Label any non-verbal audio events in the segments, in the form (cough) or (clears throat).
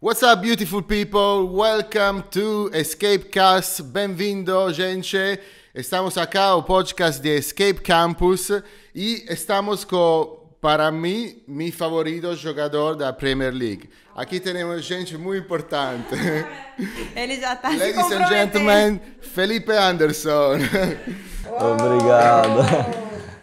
What's up, beautiful people? Welcome to Escape Cast. Bem-vindo, gente. Estamos acá o podcast de Escape Campus e estamos com, para mim, meu favorito jogador da Premier League. Aqui temos gente muito importante. (laughs) Ele já está Ladies and gentlemen, Felipe Anderson. Obrigado.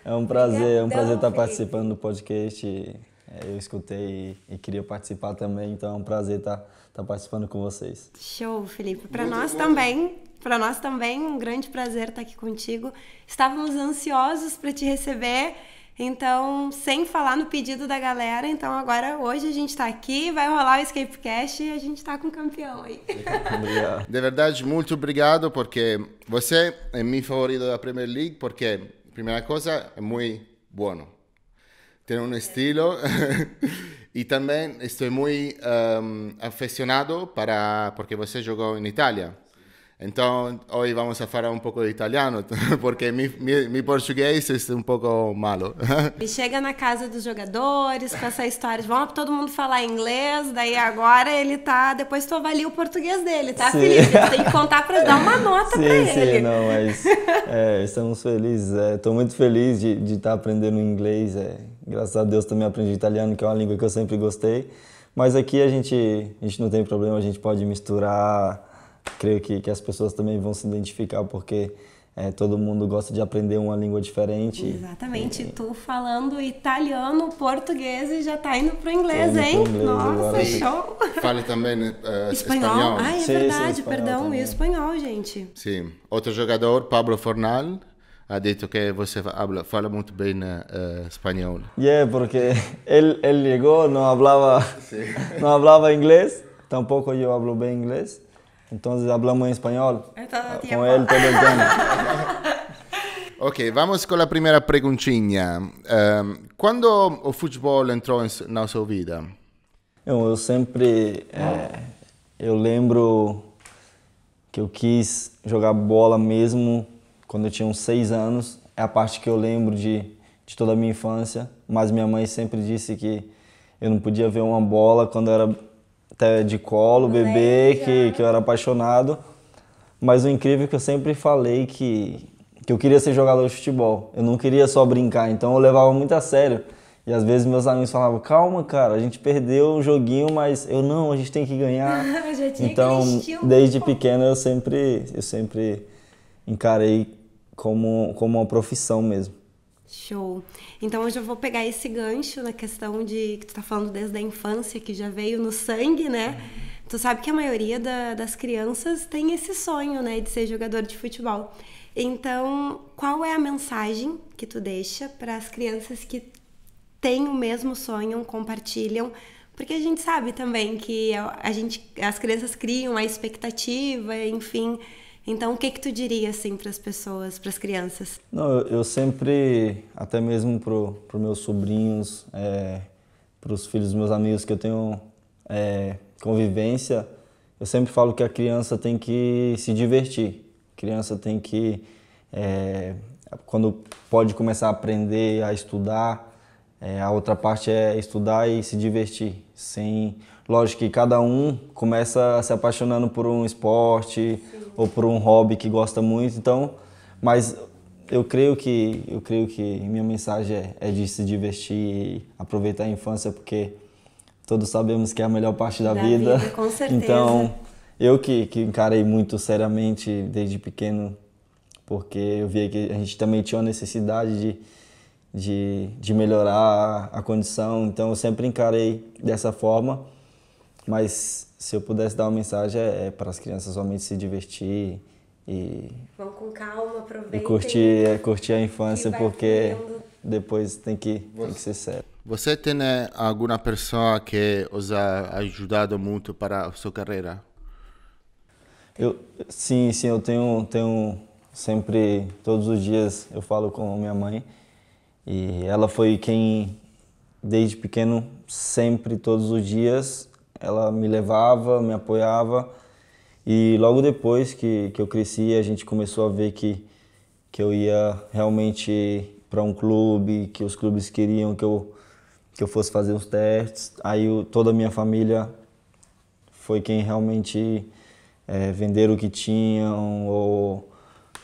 É um prazer, é um prazer estar participando do podcast. É, eu escutei e, e queria participar também, então é um prazer estar tá, tá participando com vocês. Show, Felipe. Para nós bom. também, para nós também, um grande prazer estar tá aqui contigo. Estávamos ansiosos para te receber. Então, sem falar no pedido da galera, então agora hoje a gente está aqui, vai rolar o Escape Cash e a gente está com o campeão aí. (laughs) Obrigado. De verdade, muito obrigado, porque você é meu favorito da Premier League, porque, primeira coisa, é muito bom tem um estilo. e (laughs) também estou muito um, aficionado para porque você jogou em Itália. Então, hoje vamos a falar um pouco de italiano, (laughs) porque meu, português é um pouco malo. (laughs) E chega na casa dos jogadores com essa história vamos para todo mundo falar inglês, daí agora ele tá. Depois tu avalia o português dele, tá, sim. Felipe? tem que contar para dar uma nota para ele. Sim, não, mas é, estamos felizes. Estou é, muito feliz de estar tá aprendendo inglês. É Graças a Deus também aprendi italiano, que é uma língua que eu sempre gostei. Mas aqui a gente, a gente não tem problema, a gente pode misturar. Creio que, que as pessoas também vão se identificar, porque é, todo mundo gosta de aprender uma língua diferente. Exatamente. E... Tu falando italiano, português e já tá indo pro inglês, hein? Pro inglês, Nossa, show! Fale também uh, (laughs) espanhol. espanhol. Ah, é sim, verdade, sim, perdão, também. e espanhol, gente. Sim. Outro jogador, Pablo Fornal ha detto che você habla, fala molto bene uh, spagnolo. Yeah, porque ele él llegó, no hablaba, sí. (laughs) no hablaba inglés, tampoco yo hablo bem inglés, entonces hablamos en español ah, con él todo o tempo. (laughs) Ok, vamos con la primeira preguntinha. Um, ehm, quando o futebol entrou na sua vida? Eu, eu sempre, eh, eu lembro que eu quis jogar bola mesmo quando eu tinha uns seis anos. É a parte que eu lembro de, de toda a minha infância. Mas minha mãe sempre disse que eu não podia ver uma bola quando eu era até de colo, bebê, que, que eu era apaixonado. Mas o incrível é que eu sempre falei que, que eu queria ser jogador de futebol. Eu não queria só brincar, então eu levava muito a sério. E às vezes meus amigos falavam, calma, cara, a gente perdeu o joguinho, mas eu não, a gente tem que ganhar. (laughs) então, desde pequeno eu sempre, eu sempre encarei como, como uma profissão mesmo. Show. Então hoje eu vou pegar esse gancho na questão de que tu tá falando desde a infância, que já veio no sangue, né? Tu sabe que a maioria da, das crianças tem esse sonho, né, de ser jogador de futebol. Então, qual é a mensagem que tu deixa para as crianças que têm o mesmo sonho, compartilham? Porque a gente sabe também que a gente, as crianças criam a expectativa, enfim, então, o que que tu diria assim para as pessoas, para as crianças? Não, eu, sempre, até mesmo pro, pro meus sobrinhos, é, para os filhos dos meus amigos que eu tenho é, convivência, eu sempre falo que a criança tem que se divertir. A criança tem que, é, quando pode começar a aprender, a estudar, é, a outra parte é estudar e se divertir. Sem, lógico que cada um começa se apaixonando por um esporte, Sim ou por um hobby que gosta muito. Então, mas eu creio que eu creio que minha mensagem é, é de se divertir e aproveitar a infância porque todos sabemos que é a melhor parte da, da vida. vida. Com (laughs) certeza. Então, eu que, que encarei muito seriamente desde pequeno, porque eu via que a gente também tinha uma necessidade de, de, de melhorar a condição, então eu sempre encarei dessa forma, mas se eu pudesse dar uma mensagem é, é para as crianças somente se divertir e vão com calma, aproveitem e curtir, é, curtir a infância porque depois tem que, tem que ser sério. Você tem né, alguma pessoa que os ha ajudado muito para a sua carreira? Eu sim, sim, eu tenho tenho sempre todos os dias eu falo com minha mãe e ela foi quem desde pequeno sempre todos os dias ela me levava, me apoiava. E logo depois que, que eu cresci, a gente começou a ver que, que eu ia realmente para um clube, que os clubes queriam que eu, que eu fosse fazer os testes. Aí eu, toda a minha família foi quem realmente é, venderam o que tinham ou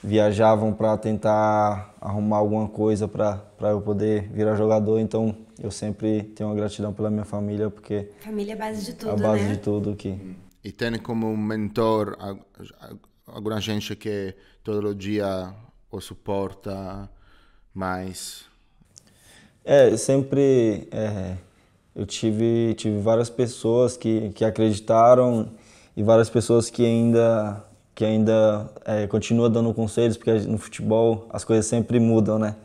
viajavam para tentar arrumar alguma coisa para eu poder virar jogador. Então eu sempre tenho uma gratidão pela minha família, porque... Família é a base de é tudo, A base né? de tudo aqui. E tem como mentor alguma gente que todo dia o suporta mais? É, sempre... É, eu tive, tive várias pessoas que, que acreditaram e várias pessoas que ainda que ainda é, continua dando conselhos porque no futebol as coisas sempre mudam, né?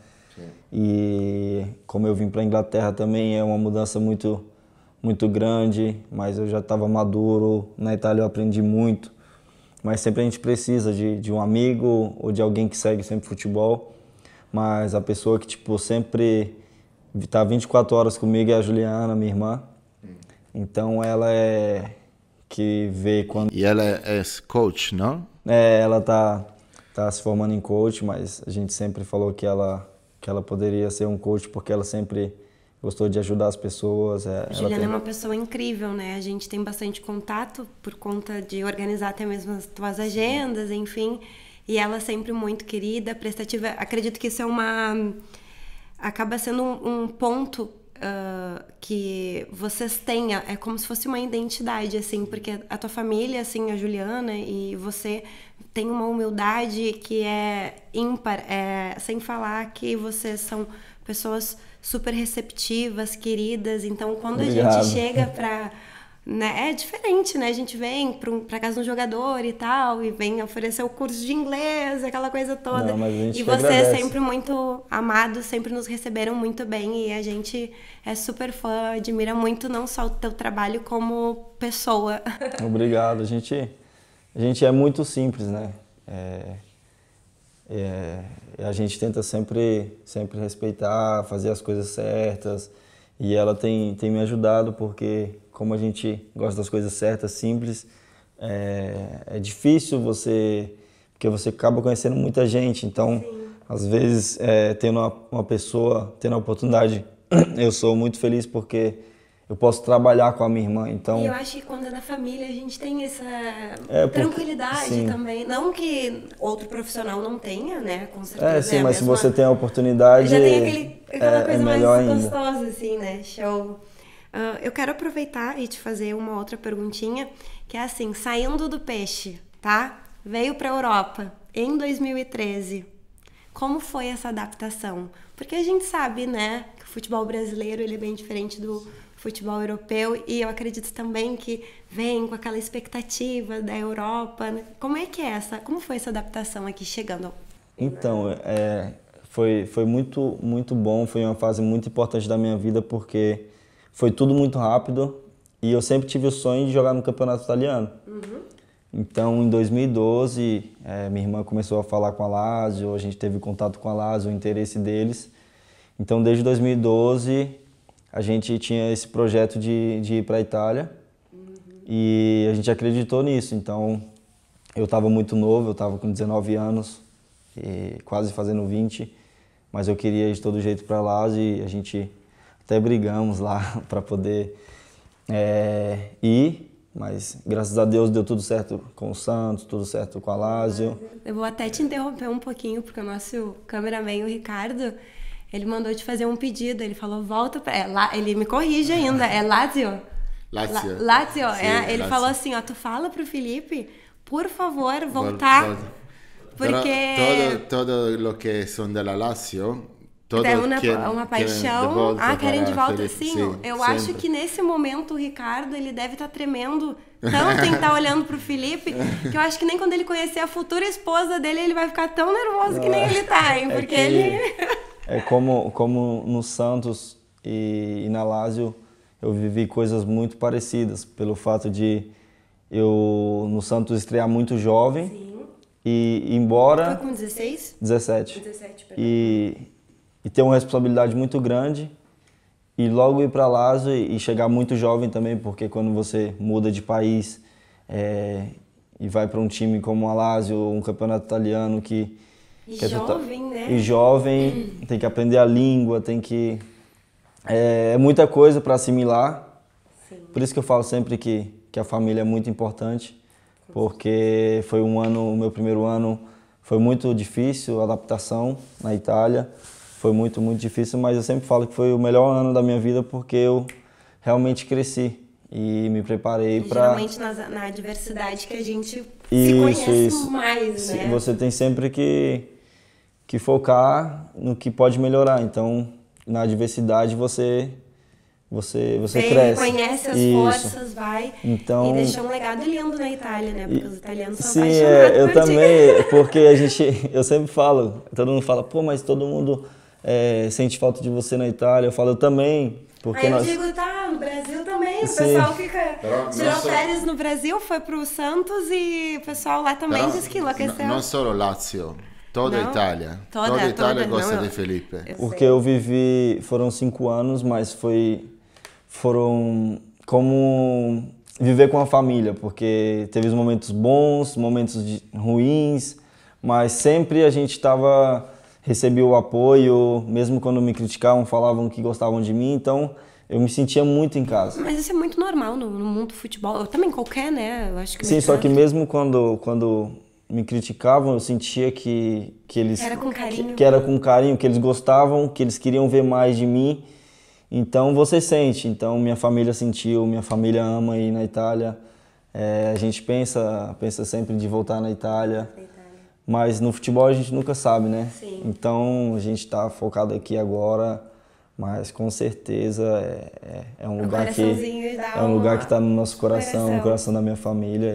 E como eu vim para a Inglaterra também é uma mudança muito muito grande, mas eu já estava maduro. Na Itália eu aprendi muito, mas sempre a gente precisa de, de um amigo ou de alguém que segue sempre futebol. Mas a pessoa que tipo sempre está 24 horas comigo é a Juliana, minha irmã. Então ela é que vê quando. E ela é, é coach, não? É, ela tá, tá se formando em coach, mas a gente sempre falou que ela que ela poderia ser um coach porque ela sempre gostou de ajudar as pessoas. É, Juliana tem... é uma pessoa incrível, né? A gente tem bastante contato por conta de organizar até mesmo as tuas agendas, enfim. E ela é sempre muito querida, prestativa. Acredito que isso é uma acaba sendo um, um ponto ah, que vocês tenham, é como se fosse uma identidade, assim, porque a tua família, assim, a Juliana e você tem uma humildade que é ímpar, é, sem falar que vocês são pessoas super receptivas, queridas, então quando Obrigado. a gente chega para né? É diferente, né? A gente vem para casa de um jogador e tal, e vem oferecer o curso de inglês, aquela coisa toda. Não, e você é agradece. sempre muito amado, sempre nos receberam muito bem e a gente é super fã, admira muito não só o teu trabalho como pessoa. (laughs) Obrigado. A gente, a gente é muito simples, né? É, é, é, a gente tenta sempre, sempre respeitar, fazer as coisas certas. E ela tem, tem me ajudado porque como a gente gosta das coisas certas, simples, é, é difícil você. Porque você acaba conhecendo muita gente. Então, Sim. às vezes, é, tendo uma, uma, pessoa, tendo a oportunidade, (clears throat) eu sou muito feliz porque eu posso trabalhar com a minha irmã. Então, e eu acho que quando é da família a gente tem essa é, tranquilidade também. Não que outro profissional não tenha, né? Com certeza. É, é sim, mas se você tem a oportunidade. Já tem aquele, aquela é, coisa é mais ainda. gostosa, assim, né? Show. Uh, eu quero aproveitar e te fazer uma outra perguntinha, que é assim, saindo do peixe, tá? Veio para a Europa em 2013. Como foi essa adaptação? Porque a gente sabe, né, que o futebol brasileiro ele é bem diferente do futebol europeu e eu acredito também que vem com aquela expectativa da Europa. Né? Como é que é essa? Como foi essa adaptação aqui chegando? Então, é, foi foi muito muito bom, foi uma fase muito importante da minha vida porque foi tudo muito rápido e eu sempre tive o sonho de jogar no campeonato italiano. Uhum. Então, em 2012, é, minha irmã começou a falar com a Lazio, a gente teve contato com a Lazio, o interesse deles. Então, desde 2012, a gente tinha esse projeto de, de ir para a Itália uhum. e a gente acreditou nisso. Então, eu estava muito novo, eu estava com 19 anos, quase fazendo 20, mas eu queria ir de todo jeito para a Lazio e a gente até brigamos lá (laughs) para poder é, ir. Mas graças a Deus deu tudo certo com o Santos, tudo certo com a Lásio. Eu vou até te interromper um pouquinho, porque o nosso cameraman, o Ricardo, ele mandou te fazer um pedido. Ele falou: volta para. É, lá... ele me corrige ainda, é Lásio? Lazio. Lazio. Lazio. É, ele falou assim, ó, tu fala pro Felipe, por favor, voltar. Vol, vol. Porque... Todo, todo lo que son de la Lazio Toda é uma, uma paixão. Volta, ah, querem de volta, sim. sim. eu sempre. acho que nesse momento o Ricardo ele deve estar tá tremendo tanto em estar tá olhando pro Felipe, que eu acho que nem quando ele conhecer a futura esposa dele, ele vai ficar tão nervoso que nem ele tá, hein? É Porque é ele. é como, como no Santos e, e na Lazio, eu vivi coisas muito parecidas, pelo fato de eu no Santos estrear muito jovem. Sim. E embora. Foi com 16? 17. 17 e e ter uma responsabilidade muito grande e logo ir para Lazo e chegar muito jovem também, porque quando você muda de país é, e vai para um time como a Lazio, um campeonato italiano que... E que é tota-, jovem, é, né? E jovem, (clears throat) tem que aprender a língua, tem que... É, é muita coisa para assimilar. Sim. Por isso que eu falo sempre que, que a família é muito importante, porque foi um ano, o meu primeiro ano foi muito difícil, a adaptação na Itália foi muito, muito difícil, mas eu sempre falo que foi o melhor ano da minha vida porque eu realmente cresci e me preparei para. realmente na, na, adversidade que a gente isso, se conhece isso. mais, né? Você tem sempre que, que focar no que pode melhorar. Então, na adversidade você você você Bem, cresce. Conhece as isso. forças, vai. Então, e deixou um legado lindo na Itália, né? Porque os italianos são Sim, é, eu também, (laughs) porque a gente, eu sempre falo, todo mundo fala, pô, mas todo mundo é, sente falta de você na Itália. Eu falo, eu também. Porque Aí eu digo, tá, no Brasil também. O Sim. pessoal fica. tirou férias no Brasil, foi pro Santos e o pessoal lá também Pero, diz que enlouqueceu. Não só o Lazio. Toda a Itália. Toda, toda a Itália toda, gosta não, de Felipe. Eu porque eu vivi, foram cinco anos, mas foi, foram como viver com a família, porque teve os momentos bons, momentos de, ruins, mas sempre a gente estava recebi o apoio, mesmo quando me criticavam, falavam que gostavam de mim, então eu me sentia muito em casa. Mas isso é muito normal no, no mundo do futebol, eu também qualquer, né? Eu acho que Sim, é só que mesmo quando, quando me criticavam, eu sentia que, que eles era com carinho. Que, que era com carinho, que eles gostavam, que eles queriam ver mais de mim. Então você sente, então minha família sentiu, minha família ama ir na Itália. É, a gente pensa, pensa sempre de voltar na Itália. Perfeito. Mas no futebol a gente nunca sabe, né? Sim. Então a gente está focado aqui agora, mas com certeza é, é, é um lugar que é um lugar que está é no nosso coração, coração, no coração da minha família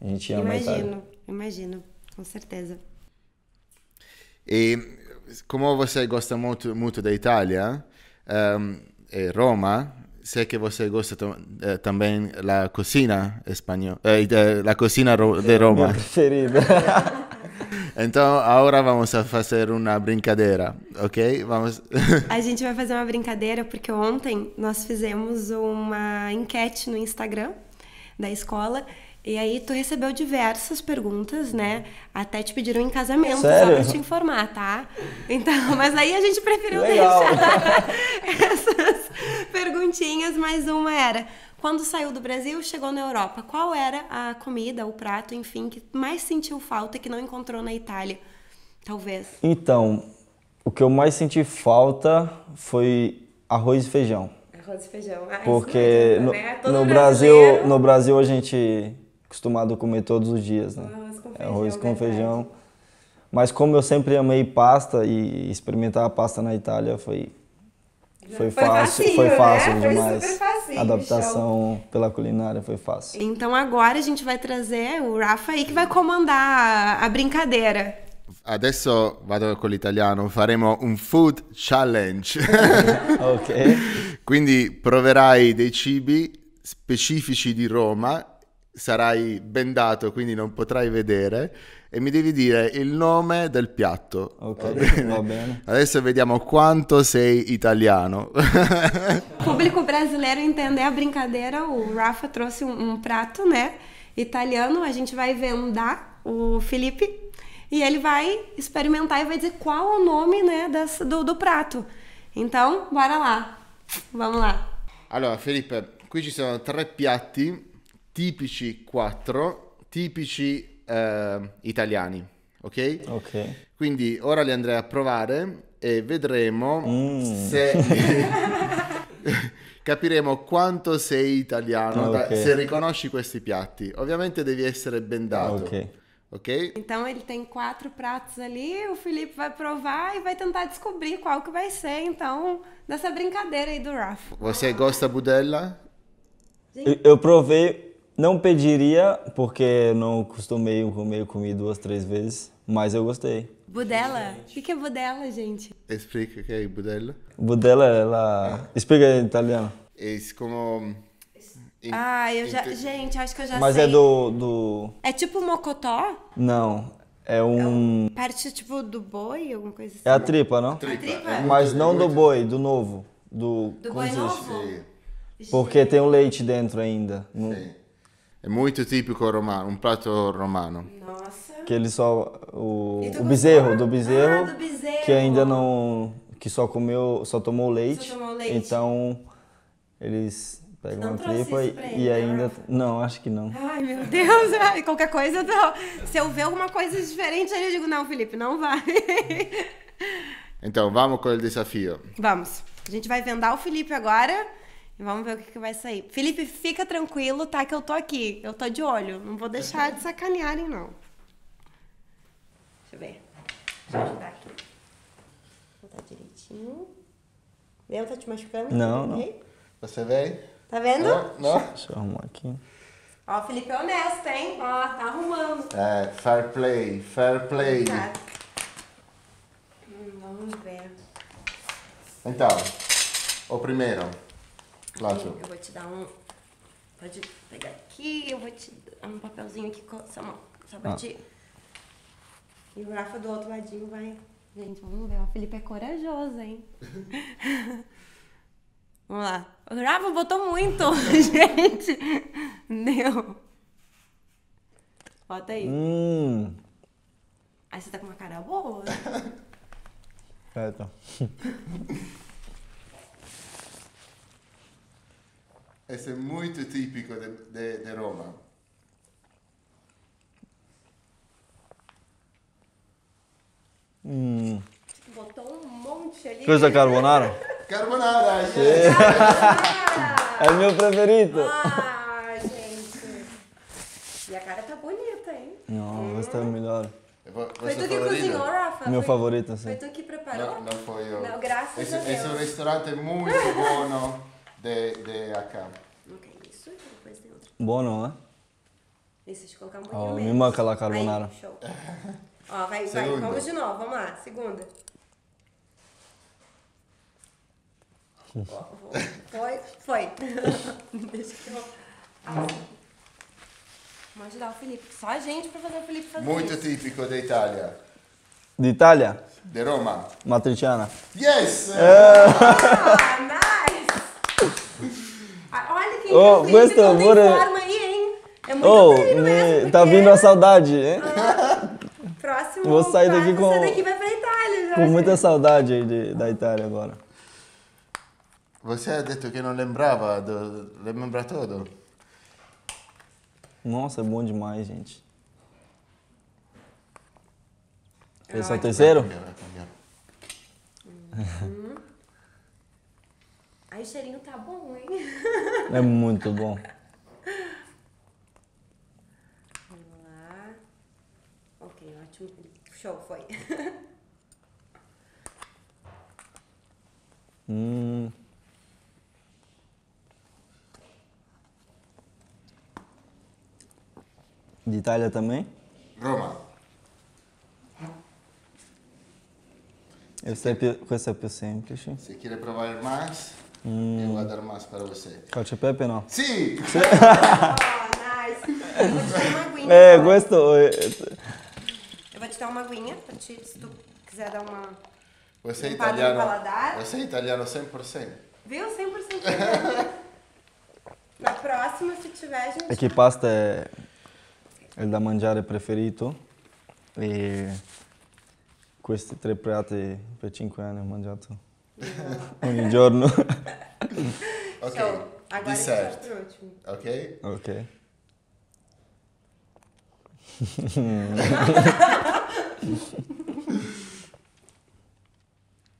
e a gente ama Imagino, Itália. imagino, com certeza. E como você gosta muito, muito da Itália, um, ehm, e Roma, sei que você gosta eh, também da cozinha espanhola, da eh, cozinha de Roma. É minha preferida. (laughs) Então, agora vamos fazer uma brincadeira, ok? Vamos. (laughs) a gente vai fazer uma brincadeira porque ontem nós fizemos uma enquete no Instagram da escola. E aí tu recebeu diversas perguntas, né? Até te pediram em casamento, Sério? só pra te informar, tá? Então, (laughs) mas aí a gente preferiu Legal. deixar (laughs) essas perguntinhas, mas uma era quando saiu do Brasil, chegou na Europa, qual era a comida, o prato, enfim, que mais sentiu falta que não encontrou na Itália? Talvez. Então, o que eu mais senti falta foi arroz e feijão. Arroz e feijão. Ah, Porque adianta, no, né? É no Brasil, no Brasil a gente é acostumado a comer todos os dias, né? Arroz com é feijão. Arroz com feijão. Mas como eu sempre amei pasta e experimentar a pasta na Itália foi foi, fácil, foi né? fácil né? demais. Foi super Adaptação show. pela culinária foi fácil. Então agora a gente vai trazer o Rafa aí que vai comandar a brincadeira. Adesso vado con l'italiano, faremo un food challenge. (laughs) ok. Quindi proverai dei cibi specifici di Roma, sarai bendato, quindi non potrai vedere. e mi devi dire il nome del piatto. Ok, va bene? Va bene. Adesso vediamo quanto sei italiano. O (laughs) público brasileiro entender a brincadeira, o Rafa trouxe un, um, um prato, né? Italiano, a gente vai vendar um o Felipe e ele vai experimentar e vai dizer qual o nome, né, das, do, do prato. Então, bora lá. Vamos lá. Allora, Felipe, qui ci sono tre piatti, tipici quattro, tipici eh, italiani, ok? Ok. Quindi ora li andrei a provare e vedremo mm. se... (laughs) capiremo quanto sei italiano okay. da, se riconosci questi piatti. Ovviamente devi essere bendato. Ok. Ok? Então ele tem quatro pratos ali, o Felipe vai provar e vai tentar descobrir qual que vai ser, então, dessa brincadeira aí do Rafa. Você gosta budella? Eu, eu provei Não pediria, porque não costumei comer, comi duas, três vezes, mas eu gostei. Budela? O que, é budela, gente? Explica o que é budela. Budela, ela... Explica em italiano. É como... In... Ah, eu já... Inter... Gente, acho que eu já mas é sei. Mas é do, do... É tipo mocotó? Não, é, é um... É parte, tipo, do boi, alguma coisa assim? É a assim? tripa, não? A tripa. A tripa. É Mas não do boi, do novo. Do, do boi novo? Porque tem o leite dentro ainda. Sim. É muito típico romano, um prato romano. Nossa. Que ele só. O, o bezerro, do bezerro, ah, do bezerro, Que ainda não. Que só comeu. Só tomou leite. Só tomou leite. Então, eles pegam não uma tripa e, e ainda. Né? Não, acho que não. Ai, meu Deus! (laughs) qualquer coisa, não. Se eu ver alguma coisa diferente, aí eu digo: não, Felipe, não vai. (laughs) Então, vamos com o desafio. Vamos. A gente vai vendar o Felipe agora. Vamos ver o que, que vai sair. Felipe, fica tranquilo, tá? Que eu tô aqui. Eu tô de olho. Não vou deixar de sacanearem, não. Deixa eu ver. Deixa eu ajudar aqui. Vou botar direitinho. Meu, tá te machucando? Não, não. Você vem? Tá vendo? Não, não. Deixa eu arrumar aqui. Ó, o Felipe é honesto, hein? Ó, tá arrumando. É, fair play, fair play. Tá. Hum, vamos ver. Então, o primeiro. Eu vou te dar um. Pode pegar aqui, eu vou te dar um papelzinho aqui com essa mão. Só pra ah. te. E o Rafa do outro ladinho vai. Gente, vamos ver. O Felipe é corajoso, hein? (laughs) vamos lá. O Rafa botou muito, (laughs) gente. meu Bota aí. Hum. Aí você tá com uma cara boa. Né? (laughs) é, então. Esse é muito típico de, de, de Roma. Hum. Botou um monte ali. Coisa carbonara? Carbonara, gente! É, o meu preferido! Ah, gente! E a cara tá bonita, hein? Não, hum. você tá melhor. Foi tu que cozinhou, Rafa? Meu foi, favorito, sim. Foi tu que preparou? Não, não foi eu. Não, graças esse, a Deus. Esse restaurante é muito bom, não? (laughs) de, de acá. Ok, isso e depois tem outro. Bom, não é? Né? Preciso colocar um pouquinho oh, menos. Me manca lá, carbonara. Aí, show. Ó, vai, vai. Vamos de novo, vamos lá. Segunda. foi, foi. (laughs) Deixa que eu... Ah, vamos ajudar o Felipe. Só a gente pra fazer o Felipe fazer Muito isso. típico da Itália. De Itália? De Roma. Matriciana. Yes! É. Ah, nice hein? Oh, assim, mas tambor é... forma aí, hein? É muito oh, me... Tá vindo a saudade, hein? Ah, próximo. Vou sair daqui com... Você daqui vai pra Itália já. Com muita saudade aí de, da Itália agora. Você ha detto que não lembrava, do, lembra tudo. Nossa, é bom demais, gente. É Esse é o terceiro? Vai cambiar, vai cambiar. (laughs) Aí o cheirinho tá bom, hein? É muito bom. Vamos lá. Ok, ótimo. Show, foi. Hum. De Itália também? Roma. Eu sempre, recebi sempre. Sim. Se quiser provar mais. Mm. Eu vou dar mais Calcio você. pepe no? Sì! sì. (laughs) oh, eh, nice! É, questo... Eu vou te dar uma aguinha, pra te, se tu quiser dar uma... Você é italiano, você é italiano 100%. Viu? 100% italiano. Na prossima se tiver, gente... E che pasta é... È il da mangiare preferito e questi tre prati per 5 anni ho mangiato Ogni giorno. (laughs) (laughs) ok, so, dessert. Ok? Ok. (laughs)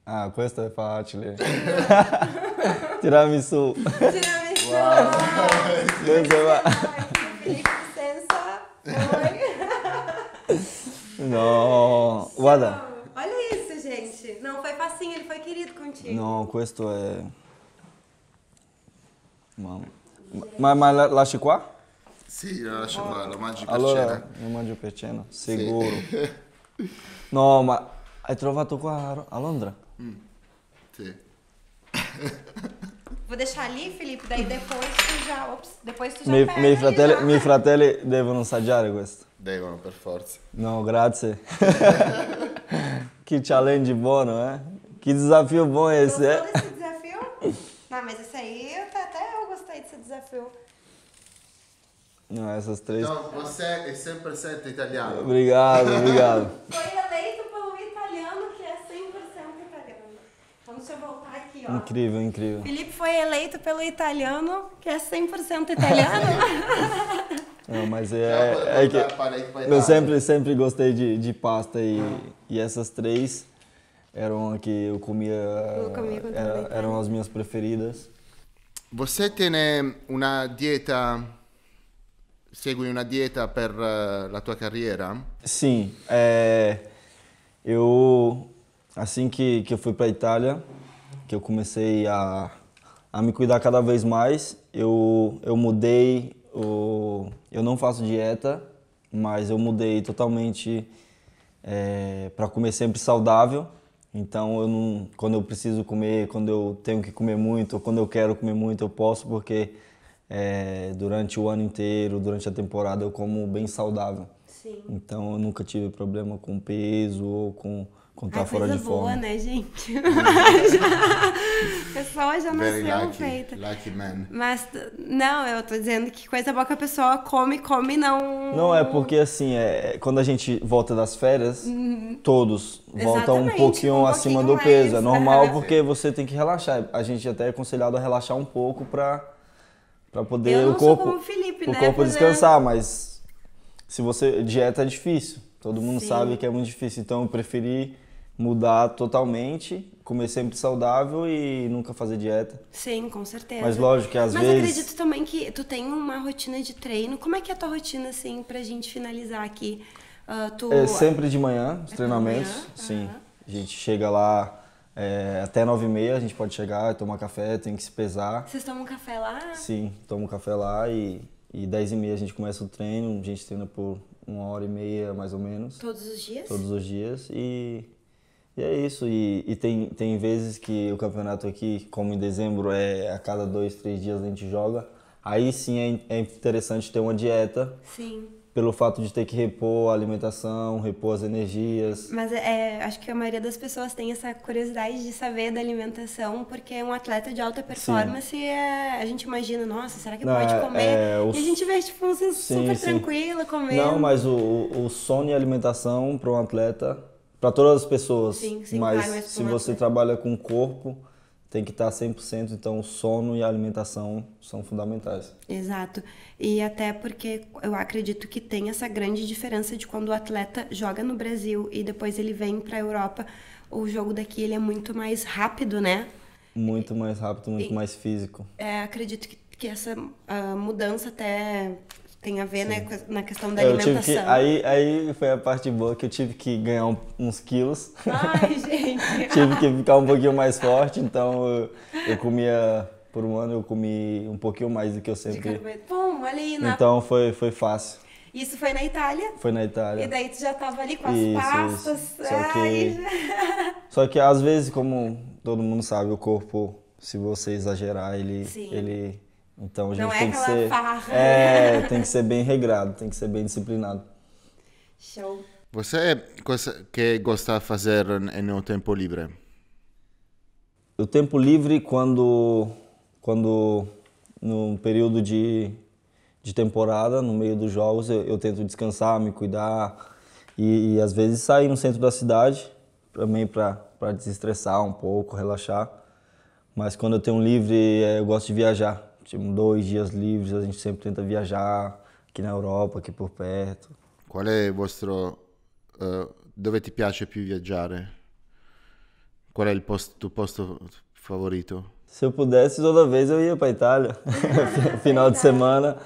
ah, questo è facile. Tirami su. Tirami su. Wow. No, guarda. Sì. No, questo è... Mamma. Ma, ma la lasci qua? Sì, la lascio qua, lo mangi per allora, cena. Lo mangio per cena, sicuro. Sì. (laughs) no, ma hai trovato qua a Londra? Mm. Sì. Vou deixar ali, Felipe, daí depois tu já, ops, depois tu já Mi, perde, miei, fratelli, miei fratelli devono assaggiare questo. Devono, per forza. No, grazie. (laughs) che challenge buono, eh? Que desafio bom esse, é? desse desafio? Não, mas esse aí, até eu gostei desse desafio. Não, essas três. Então, você é 100% italiano. Obrigado, obrigado. (laughs) Foi eleito pelo italiano que é 100% italiano. Então, deixa eu voltar aqui, ó. Incrível, incrível. Felipe foi eleito pelo italiano que é 100% italiano. (laughs) Não, mas é, é que eu sempre, sempre gostei de, de pasta e, e essas três eram a que eu comia, eu comia era, eram as minhas preferidas. Você tem eh, uma dieta, segue uma dieta para eh, a tua carreira? Sim, é, eu assim que, que eu fui para a Itália, que eu comecei a, a me cuidar cada vez mais, eu, eu mudei, o, eu não faço dieta, mas eu mudei totalmente é, eh, para comer sempre saudável então, eu não, quando eu preciso comer, quando eu tenho que comer muito, quando eu quero comer muito, eu posso, porque é, durante o ano inteiro, durante a temporada, eu como bem saudável. Sim. Então, eu nunca tive problema com peso ou com Contar Ai, tá fora coisa boa, né, gente? a (laughs) pessoa já nasceu feita. Lucky man. Mas, não, eu tô dizendo que coisa boa que a pessoa come, come não. Não, é porque assim, é, é, quando a gente volta das férias, uhum. todos voltam um pouquinho, um pouquinho acima do peso. É normal porque você tem que relaxar. A gente até é aconselhado a relaxar um pouco pra, pra poder o corpo. o, Felipe, o né? corpo é. descansar, mas se você. Dieta é difícil. Todo mundo Sim. sabe que é muito difícil. Então eu preferi mudar totalmente, comer sempre saudável e nunca fazer dieta. Sim, com certeza. Mas lógico que às Mas vezes. Mas acredito também que tu tem uma rotina de treino. Como é que é a tua rotina, assim, pra gente finalizar aqui? Uh, tu... É sempre de manhã, os é treinamentos. Manhã? Sim. Uhum. A gente chega lá. É, até 9 e meia a gente pode chegar, tomar café, tem que se pesar. Vocês tomam café lá? Sim, tomam café lá e, e 10 e meia a gente começa o treino, a gente treina por uma hora e meia mais ou menos. Todos os dias? Todos os dias e e é isso, e, e, tem, tem vezes que o campeonato aqui, como em dezembro, é a cada dois, três dias a gente joga. Aí sim é, é interessante ter uma dieta. Sim. Pelo fato de ter que repor a alimentação, repor as energias. Mas é, é, acho que a maioria das pessoas tem essa curiosidade de saber da alimentação, porque um atleta de alta performance, é, a gente imagina, nossa, será que Não, pode é, comer? É, o... E a gente vê, tipo, um sim, super sim. tranquilo comendo. Não, mas o, o sono e a alimentação para um atleta para todas as pessoas. Sim, sim, mas se é você é? trabalha com o corpo, tem que tá estar 100%, então o sono e a alimentação são fundamentais. Exato. E até porque eu acredito que tem essa grande diferença de quando o atleta joga no Brasil e depois ele vem para a Europa, o jogo daqui ele é muito mais rápido, né? Muito mais rápido, muito e, mais físico. É, acredito que, que essa ah, mudança até tem a ver, né, Sim. né, na questão da eu alimentação. Que, aí, aí foi a parte boa que eu tive que ganhar um, uns quilos. Ai, (laughs) gente! tive que ficar um pouquinho mais forte, então eu, eu, comia, por um ano eu comi um pouquinho mais do que eu sempre... Bom, olha na... Então foi, foi fácil. Isso foi na Itália. Foi na Itália. E daí tu já tava ali com as pastas. Só, que, (laughs) só que às vezes, como todo mundo sabe, o corpo, se você exagerar, ele, Sim. ele então a gente é tem que ser. Farra. É, tem que ser bem regrado, tem que ser bem disciplinado. Show. Você que gosta de fazer no tempo livre? O tempo livre quando quando no período de, de temporada, no meio dos jogos, eu, eu tento descansar, me cuidar e, e, às vezes sair no centro da cidade também para desestressar um pouco, relaxar. Mas quando eu tenho um livre, é, eu gosto de viajar tipo, dois dias livres, a gente sempre tenta viajar aqui na Europa, aqui por perto. Qual é o vostro... Uh, dove ti piace più viaggiare? Qual é o posto, tuo posto favorito? Se eu pudesse, toda vez eu ia para Itália, (laughs) final de semana.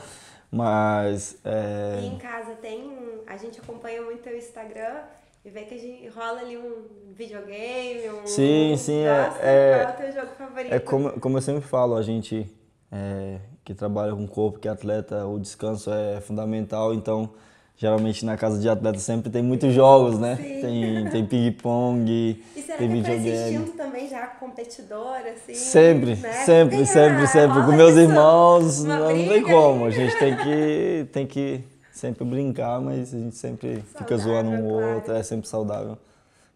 Mas. É... E em casa tem A gente acompanha muito o Instagram e vê que a gente rola ali um videogame. Um... Sim, sim. É, Nossa, é, qual é o teu jogo é favorito? É como, como eu sempre falo, a gente é, que trabalha com o corpo, que é atleta, o descanso é fundamental. Então, geralmente na casa de atleta sempre tem muitos jogos, né? Sim. Tem, tem ping-pong, tem videogame. Tá também já competidora, assim? Sempre, né? sempre, sempre, sempre. Com meus irmãos, não, não tem como. A gente tem que, tem que sempre brincar, mas a gente sempre saudável, fica zoando um claro. outro, é sempre saudável.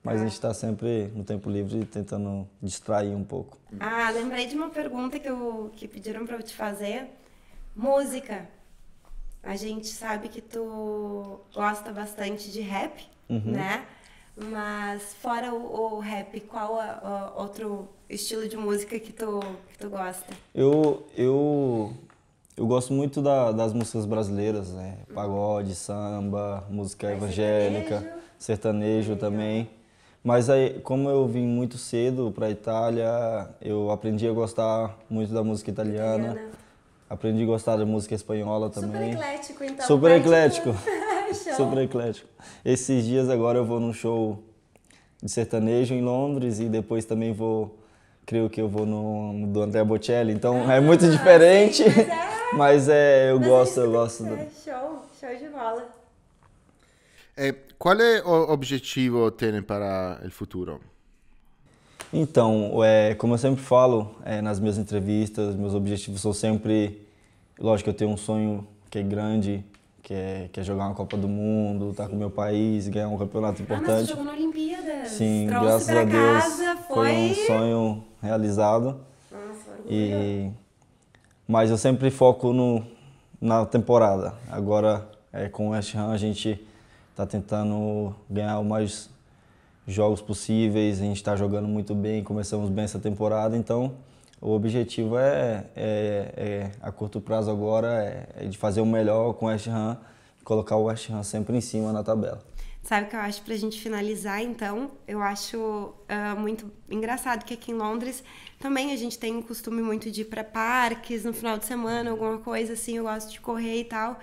Mas a ah. gente está sempre no tempo livre tentando distrair um pouco. Ah, lembrei de uma pergunta que, eu, que pediram para eu te fazer. Música. A gente sabe que tu gosta bastante de rap, uhum. né? Mas fora o, o rap, qual a, a, outro estilo de música que tu, que tu gosta? Eu, eu, eu gosto muito da, das músicas brasileiras, né? Uhum. Pagode, samba, música evangélica, sertanejo, sertanejo também. Mas aí, como eu vim muito cedo para a Itália, eu aprendi a gostar muito da música italiana. italiana. Aprendi a gostar da música espanhola também. Super eclético, então. Super eclético. (laughs) Super eclético. Esses dias agora eu vou num show de sertanejo em Londres e depois também vou, creio que eu vou no do André Bocelli. Então é muito ah, diferente. É. (laughs) mas é, eu mas é gosto, eu gosto. É, do... show, show de bola. É, qual é o objetivo ter para o futuro? Então, é, como eu sempre falo é, nas minhas entrevistas, meus objetivos são sempre, lógico, eu tenho um sonho que é grande, que é, que é jogar uma Copa do Mundo, estar tá com o meu país, ganhar um campeonato ah, importante. Ah, você jogou na Olimpíada. Sim, Trouxe graças a Deus, casa, foi... foi... um sonho realizado. Nossa, e mas eu sempre foco no na temporada. Agora é, com o West Ham a gente está tentando ganhar o mais jogos possíveis, a gente está jogando muito bem, começamos bem essa temporada, então o objetivo é, é, é a curto prazo agora é, é, de fazer o melhor com o West Ham, colocar o West Ham sempre em cima na tabela. Sabe o que eu acho para a gente finalizar, então? Eu acho uh, muito engraçado que aqui em Londres também a gente tem um costume muito de ir para parques no final de semana, alguma coisa assim. Eu gosto de correr e tal.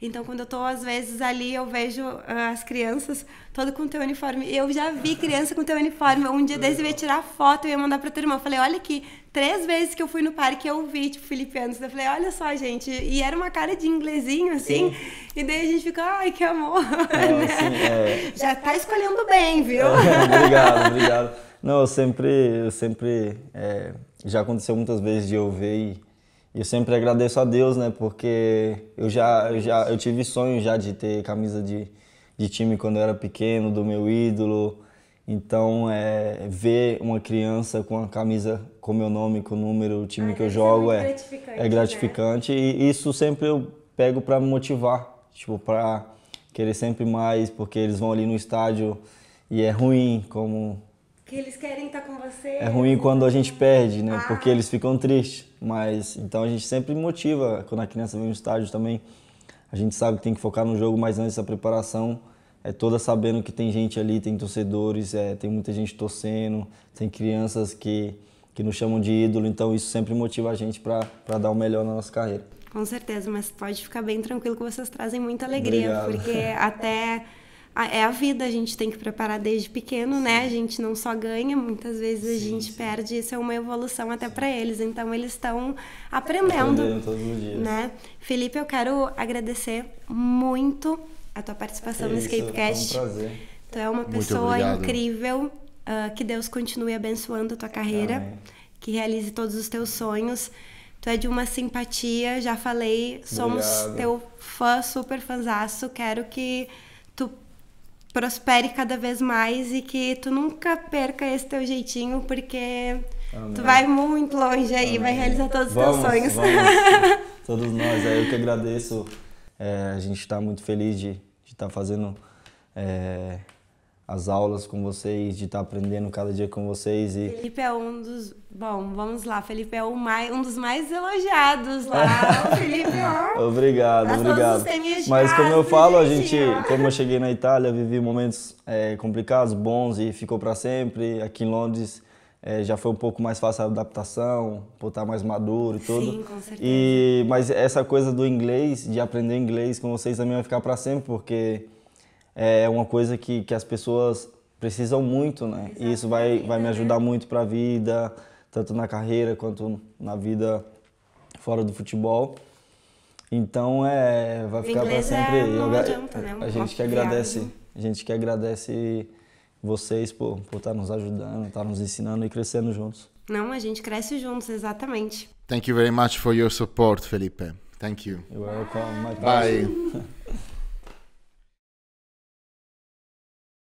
Então, quando eu tô, às vezes, ali, eu vejo ah, as crianças todas com teu uniforme. Eu já vi criança com teu uniforme. Um dia desse eu ia tirar foto e ia mandar pra tua irmã. Eu falei, olha aqui, três vezes que eu fui no parque, eu vi, tipo, filipianos. Eu falei, olha só, gente. E era uma cara de inglesinho, assim. Sim. E daí a gente ficou ai, que amor. É, (laughs) né? assim, é... Já tá escolhendo bem, viu? É, (laughs) obrigado, obrigado. Não, eu sempre, eu sempre, é, já aconteceu muitas vezes de eu ver e e eu sempre agradeço a Deus, né? Porque eu já, eu já eu tive sonho já de ter camisa de, de time quando eu era pequeno, do meu ídolo. Então, é, ver uma criança com a camisa com meu nome, com o número, o time ah, que eu jogo é, é gratificante. É né? gratificante né? E isso sempre eu pego para me motivar, tipo, para querer sempre mais, porque eles vão ali no estádio e é ruim como que eles querem estar tá com você. É ruim quando a gente perde, né? Ah. Porque eles ficam tristes. Mas então a gente sempre motiva quando a criança vem no estádio também. A gente sabe que tem que focar no jogo, mas antes da preparação é toda sabendo que tem gente ali, tem torcedores, é, tem muita gente torcendo, tem crianças que que nos chamam de ídolo. Então isso sempre motiva a gente para dar o melhor na nossa carreira. Com certeza, mas pode ficar bem tranquilo que vocês trazem muita alegria, Obrigado. porque até é a vida, a gente tem que preparar desde pequeno, né? A gente não só ganha, muitas vezes a sim, gente sim. perde, isso é uma evolução até para eles. Então eles estão aprendendo, aprendendo todos os dias. né? Felipe, eu quero agradecer muito a tua participação é isso, no Escapecast. É um prazer. Tu é uma pessoa incrível, uh, que Deus continue abençoando a tua carreira, Amém. que realize todos os teus sonhos. Tu é de uma simpatia, já falei, somos Obrigado. teu fã, super fanzaço. Quero que prospere cada vez mais e que tu nunca perca esse teu jeitinho, porque Amém. tu vai muito longe aí, Amém. vai realizar todos os teus sonhos. Vamos. (laughs) Todos nós, é, eu que agradeço. É, a gente está muito feliz de estar tá fazendo é, as aulas com vocês, de estar tá aprendendo cada dia com vocês e Felipe é um dos, bom, vamos lá, Felipe é o mais, um dos mais elogiados lá. Felipe, ó. (laughs) Obrigado, Nós obrigado. Mas como eu falo, a né, gente, como eu cheguei na Itália, vivi momentos é, complicados, bons e ficou para sempre. Aqui em Londres é, já foi um pouco mais fácil a adaptação, por estar tá mais maduro e tudo. Sim, com certeza. E mas essa coisa do inglês, de aprender inglês com vocês também vai ficar para sempre, porque é uma coisa que, que as pessoas precisam muito, né? Exatamente. E isso vai, é vai me ajudar muito para a vida, tanto na carreira quanto na vida fora do futebol. Então é, vai ficar para sempre. É não adianta, né? É a gente que agradece, a gente que agradece vocês por, por estar tá nos ajudando, estar tá nos ensinando e crescendo juntos. Não, a gente cresce juntos, exatamente. Thank you very much for your support, Felipe. Thank you. You're welcome. My Bye. (laughs)